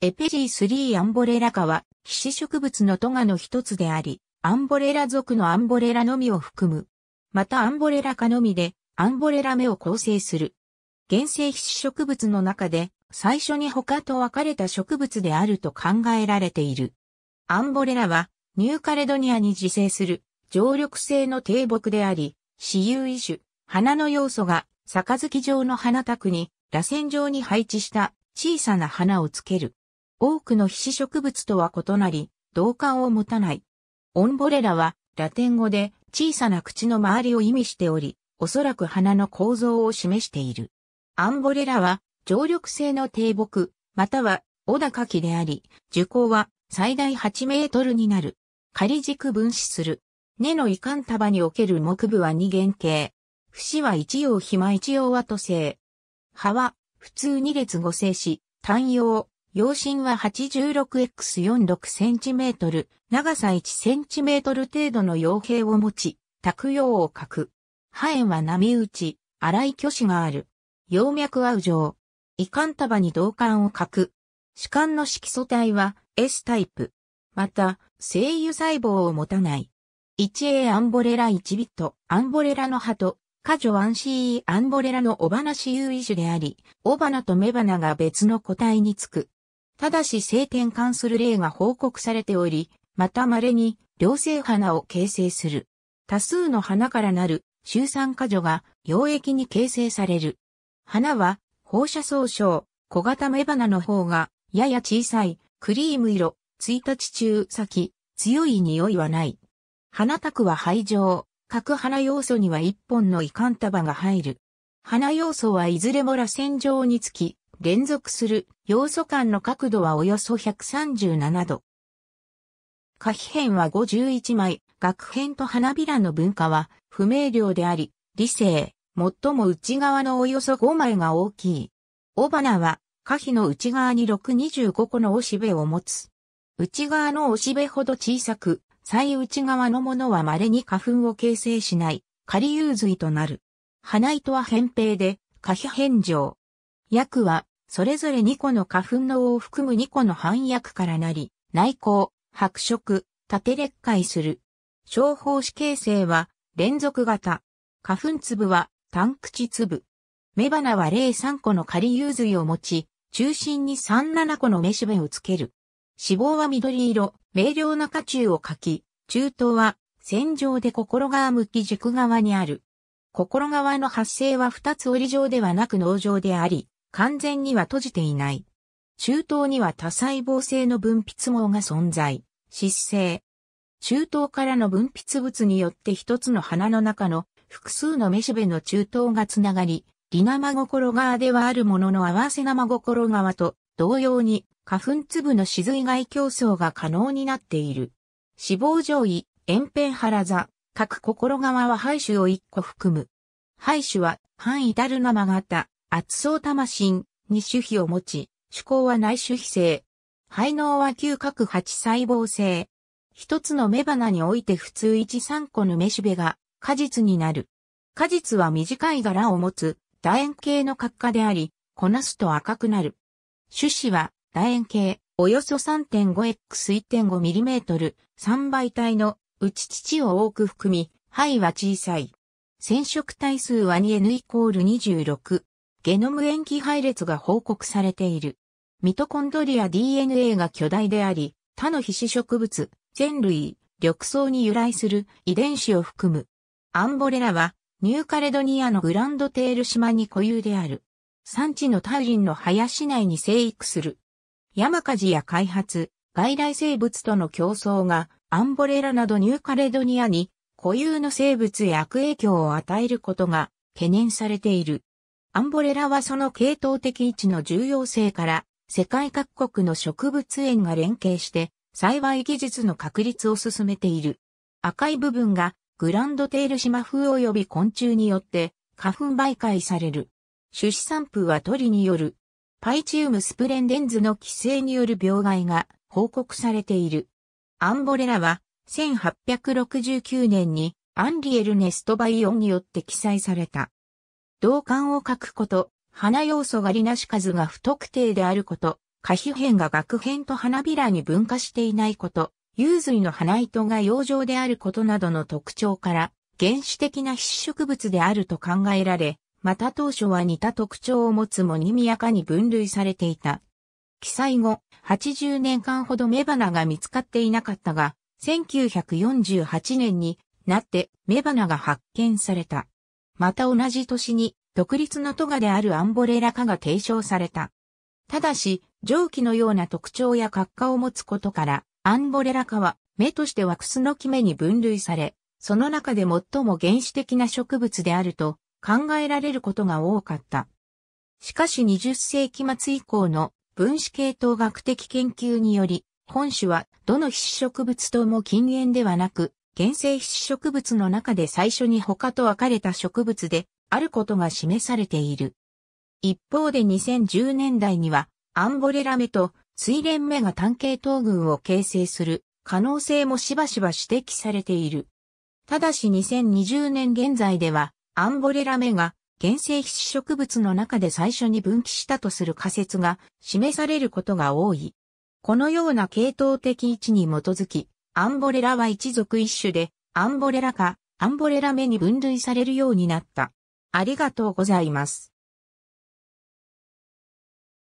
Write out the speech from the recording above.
エペジー3アンボレラ科は、皮脂植物のトガの一つであり、アンボレラ属のアンボレラのみを含む。またアンボレラ科のみで、アンボレラ目を構成する。原生皮脂植物の中で、最初に他と分かれた植物であると考えられている。アンボレラは、ニューカレドニアに自生する、常緑性の低木であり、私有異種、花の要素が、杯状の花卓に、螺旋状に配置した小さな花をつける。多くの皮脂植物とは異なり、同感を持たない。オンボレラは、ラテン語で小さな口の周りを意味しており、おそらく花の構造を示している。アンボレラは、常緑性の低木、または、小高木であり、樹高は最大8メートルになる。仮軸分子する。根の遺憾束における木部は二原形。節は一葉ひま一葉は都性。葉は普通二列五星し、単葉、容芯は 86x46cm、長さ 1cm 程度の傭兵を持ち、卓用を書く。波縁は波打ち、荒い巨子がある。葉脈は右上。胃管束に銅管を書く。主管の色素体は S タイプ。また、精油細胞を持たない。1A アンボレラ1ビット、アンボレラの葉と、カジョアンシーアンボレラのオバナシユイ種であり、オバナとメバナが別の個体につく。ただし性転換する例が報告されており、また稀に両性花を形成する。多数の花からなる周産花女が溶液に形成される。花は放射層症、小型雌花の方がやや小さい、クリーム色、1日中先、強い匂いはない。花卓は廃状、各花要素には一本の遺憾束が入る。花要素はいずれも螺旋状につき、連続する要素間の角度はおよそ137度。可比片は51枚、学片と花びらの分化は不明瞭であり、理性、最も内側のおよそ5枚が大きい。尾花は、可比の内側に625個のおしべを持つ。内側のおしべほど小さく、最内側のものは稀に花粉を形成しない、仮有髄となる。花糸は扁平で、可比片上。薬は、それぞれ2個の花粉の王を含む2個の反薬からなり、内向、白色、縦裂解する。小胞子形成は連続型。花粉粒は単口粒。雌花は03個の仮有髄を持ち、中心に37個の雌しべをつける。脂肪は緑色、明瞭な花中を描き、中等は線状で心側向き軸側にある。心側の発生は2つ折り状ではなく脳状であり、完全には閉じていない。中東には多細胞性の分泌号が存在、湿性。中東からの分泌物によって一つの花の中の複数のメシベの中東がつながり、リナマゴコロ側ではあるものの合わせナマゴコロ側と同様に花粉粒の死髄外競争が可能になっている。死亡上位、円辺原座、各心側は廃種を1個含む。廃種は、範囲タルナマ型、圧層魂心に種皮を持ち、主孔は内種皮性。肺能は嗅覚八細胞性。一つの雌花において普通一三個の雌しべが果実になる。果実は短い柄を持つ楕円形の角化であり、こなすと赤くなる。種子は楕円形、およそ 3.5x1.5mm、3倍体の内乳を多く含み、肺は小さい。染色体数は 2n イコール26。ゲノム塩基配列が報告されている。ミトコンドリア DNA が巨大であり、他の皮脂植物、全類、緑藻に由来する遺伝子を含む。アンボレラは、ニューカレドニアのグランドテール島に固有である。産地のタウリンの林内に生育する。山火事や開発、外来生物との競争が、アンボレラなどニューカレドニアに固有の生物へ悪影響を与えることが懸念されている。アンボレラはその系統的位置の重要性から、世界各国の植物園が連携して、栽培技術の確立を進めている。赤い部分がグランドテール島風及び昆虫によって花粉媒介される。種子散布は鳥による。パイチウムスプレンデンズの寄生による病害が報告されている。アンボレラは1869年にアンリエルネストバイオンによって記載された。同感を書くこと、花要素がりなし数が不特定であること、可比変が学変と花びらに分化していないこと、幽髄の花糸が養生であることなどの特徴から、原始的な筆植物であると考えられ、また当初は似た特徴を持つもにみやかに分類されていた。記載後、80年間ほど雌花が見つかっていなかったが、1948年になって雌花が発見された。また同じ年に独立の都がであるアンボレラ化が提唱された。ただし、蒸気のような特徴や格化を持つことから、アンボレラ化は目としてはクスの木目に分類され、その中で最も原始的な植物であると考えられることが多かった。しかし20世紀末以降の分子系統学的研究により、本種はどの非植物とも禁煙ではなく、原生必植物の中で最初に他と分かれた植物であることが示されている。一方で2010年代にはアンボレラ目と水蓮目が単系統群を形成する可能性もしばしば指摘されている。ただし2020年現在ではアンボレラ目が原生必植物の中で最初に分岐したとする仮説が示されることが多い。このような系統的位置に基づき、アンボレラは一族一種で、アンボレラか、アンボレラ目に分類されるようになった。ありがとうございます。